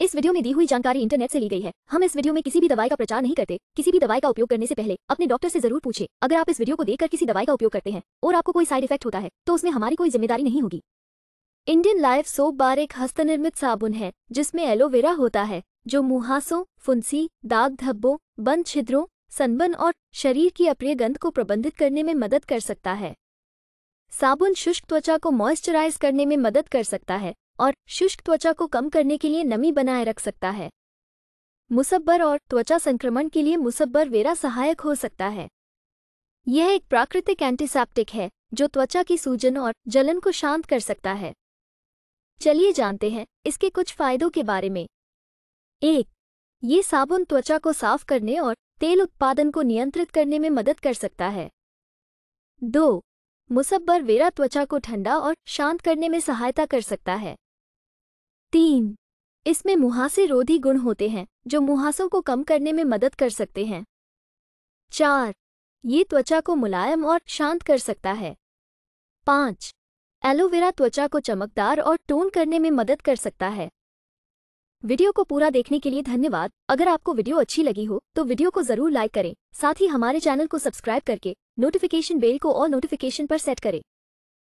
इस वीडियो में दी हुई जानकारी इंटरनेट से ली गई है हम इस वीडियो में किसी भी दवाई का प्रचार नहीं करते किसी भी दवाई का उपयोग करने से पहले अपने डॉक्टर से जरूर पूछे अगर आप इस वीडियो को देखकर किसी दवाई का उपयोग करते हैं और आपको कोई साइड इफेक्ट होता है तो उसमें हमारी कोई जिम्मेदारी नहीं होगी इंडियन लाइफ सोप बार एक हस्तनिर्मित साबुन है जिसमें एलोवेरा होता है जो मुहासों फुंसी दाग धब्बों बंद छिद्रों सनबन और शरीर की अप्रिय गंध को प्रबंधित करने में मदद कर सकता है साबुन शुष्क त्वचा को मॉइस्चराइज करने में मदद कर सकता है और शुष्क त्वचा को कम करने के लिए नमी बनाए रख सकता है मुसब्बर और त्वचा संक्रमण के लिए मुसब्बर वेरा सहायक हो सकता है यह एक प्राकृतिक एंटीसेप्टिक है जो त्वचा की सूजन और जलन को शांत कर सकता है चलिए जानते हैं इसके कुछ फायदों के बारे में एक ये साबुन त्वचा को साफ करने और तेल उत्पादन को नियंत्रित करने में मदद कर सकता है दो मुसब्बर वेरा त्वचा को ठंडा और शांत करने में सहायता कर सकता है तीन इसमें मुहासे रोधी गुण होते हैं जो मुहासों को कम करने में मदद कर सकते हैं चार ये त्वचा को मुलायम और शांत कर सकता है पाँच एलोवेरा त्वचा को चमकदार और टोन करने में मदद कर सकता है वीडियो को पूरा देखने के लिए धन्यवाद अगर आपको वीडियो अच्छी लगी हो तो वीडियो को जरूर लाइक करें साथ ही हमारे चैनल को सब्सक्राइब करके नोटिफिकेशन बेल को और नोटिफिकेशन पर सेट करें